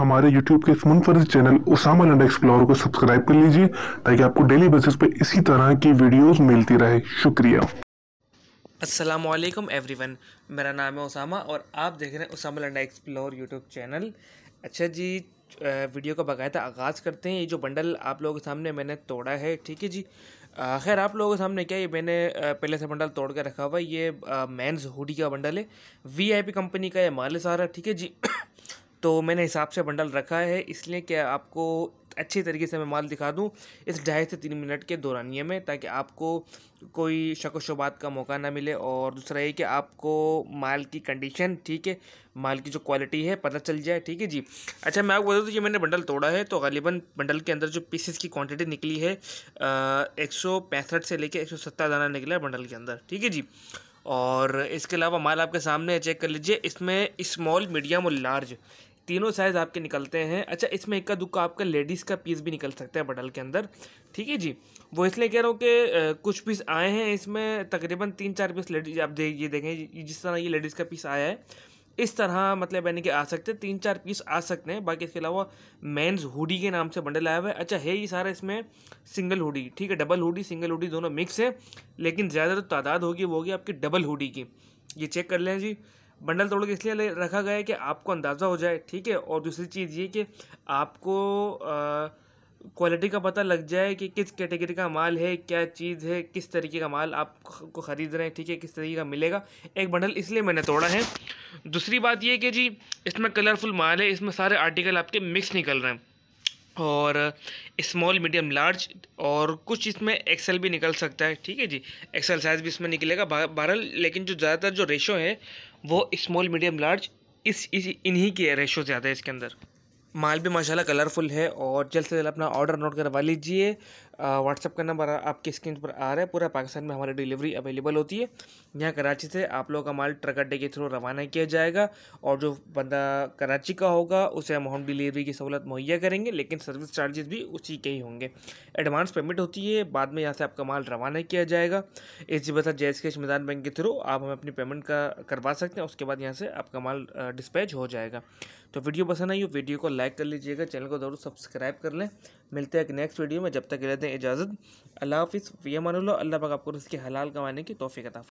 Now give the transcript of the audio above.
हमारे यूट्यूब के मुनफरद चैनल उसामा लंडा एक्सप्लोर को सब्सक्राइब कर लीजिए ताकि आपको डेली बेसिस पे इसी तरह की वीडियोस मिलती रहे शुक्रिया अस्सलाम वालेकुम एवरीवन मेरा नाम है उसामा और आप देख रहे हैं Usama Landa explore YouTube channel अच्छा जी वीडियो का बाकायदा आगाज़ करते हैं ये जो बंडल आप लोगों के सामने मैंने तोड़ा है ठीक है जी खैर आप लोगों के सामने क्या ये मैंने पहले से बंडल तोड़ कर रखा हुआ है ये मैंस हुडी का बंडल है वीआईपी कंपनी का ये माल सारा ठीक है जी तो मैंने हिसाब से बंडल रखा है इसलिए कि आपको अच्छी तरीके से मैं माल दिखा दूँ इस ढाई से तीन मिनट के दौरानिए में ताकि आपको कोई शक शुबात का मौका ना मिले और दूसरा ये कि आपको माल की कंडीशन ठीक है माल की जो क्वालिटी है पता चल जाए ठीक है जी अच्छा मैं आपको बता दूँ कि मैंने बंडल तोड़ा है तो गालिबा बंडल के अंदर जो पीसेस की क्वांटिटी निकली है एक से लेकर एक दाना निकला है बंडल के अंदर ठीक है जी और इसके अलावा माल आपके सामने चेक कर लीजिए इसमें स्मॉल मीडियम और लार्ज तीनों साइज़ आपके निकलते हैं अच्छा इसमें इक्का दुक्का आपका लेडीज़ का पीस भी निकल सकता है बटल के अंदर ठीक है जी वो इसलिए कह रहा हूँ कि कुछ पीस आए हैं इसमें तकरीबन तीन चार पीस लेडीज आप देख ये देखें जिस तरह ये लेडीज़ का पीस आया है इस तरह मतलब यानी कि आ सकते हैं तीन चार पीस आ सकते हैं बाकी इसके अलावा मेंस हुडी के नाम से बंडल आया हुआ है अच्छा है ये सारा इसमें सिंगल हुडी ठीक है डबल हुडी सिंगल हुडी दोनों मिक्स है लेकिन ज़्यादातर तो तादाद होगी वो होगी आपकी डबल हुडी की ये चेक कर लें जी बंडल तोड़ के इसलिए रखा गया है कि आपको अंदाज़ा हो जाए ठीक है और दूसरी चीज़ ये कि आपको क्वालिटी का पता लग जाए कि किस कैटेगरी का माल है क्या चीज़ है किस तरीके का माल आप को ख़रीद रहे हैं ठीक है किस तरीके का मिलेगा एक बंडल इसलिए मैंने तोड़ा है दूसरी बात ये कि जी इसमें कलरफुल माल है इसमें सारे आर्टिकल आपके मिक्स निकल रहे हैं और स्मॉल मीडियम लार्ज और कुछ इसमें एक्सेल भी निकल सकता है ठीक है जी एक्सेल साइज़ भी इसमें निकलेगा बहरहाल लेकिन जो ज़्यादातर जो रेशो है वो स्मॉल मीडियम लार्ज इस, इस इन्हीं के रेशो ज़्यादा है इसके अंदर माल भी माशाल्लाह कलरफुल है और जल्द से जल्द अपना ऑर्डर नोट करवा लीजिए व्हाट्सअप का नंबर आपकी स्क्रीन पर आ रहा है पूरा पाकिस्तान में हमारी डिलीवरी अवेलेबल होती है यहाँ कराची से आप लोगों का माल ट्रक अड्डे के थ्रू रवाना किया जाएगा और जो बंदा कराची का होगा उसे हम होम डिलीवरी की सहूलत मुहैया करेंगे लेकिन सर्विस चार्जेस भी उसी के ही होंगे एडवांस पेमेंट होती है बाद में यहाँ से आपका माल रवाना किया जाएगा इस जी बसा जैस कैश मैदान बैंक के थ्रू आप हमें अपनी पेमेंट का करवा सकते हैं उसके बाद यहाँ से आपका माल डिस्पैच हो जाएगा तो वीडियो पसंद आई हो वीडियो को लाइक कर लीजिएगा चैनल को ज़रूर सब्सक्राइब कर लें मिलते हैं एक नेक्स्ट वीडियो में जब तक रहते हैं इजाज़त अल्लाह हाफिज़ फ़ी अमान अल्लाह पाक आपको उसके हलाल कमाने की तोफ़ी कता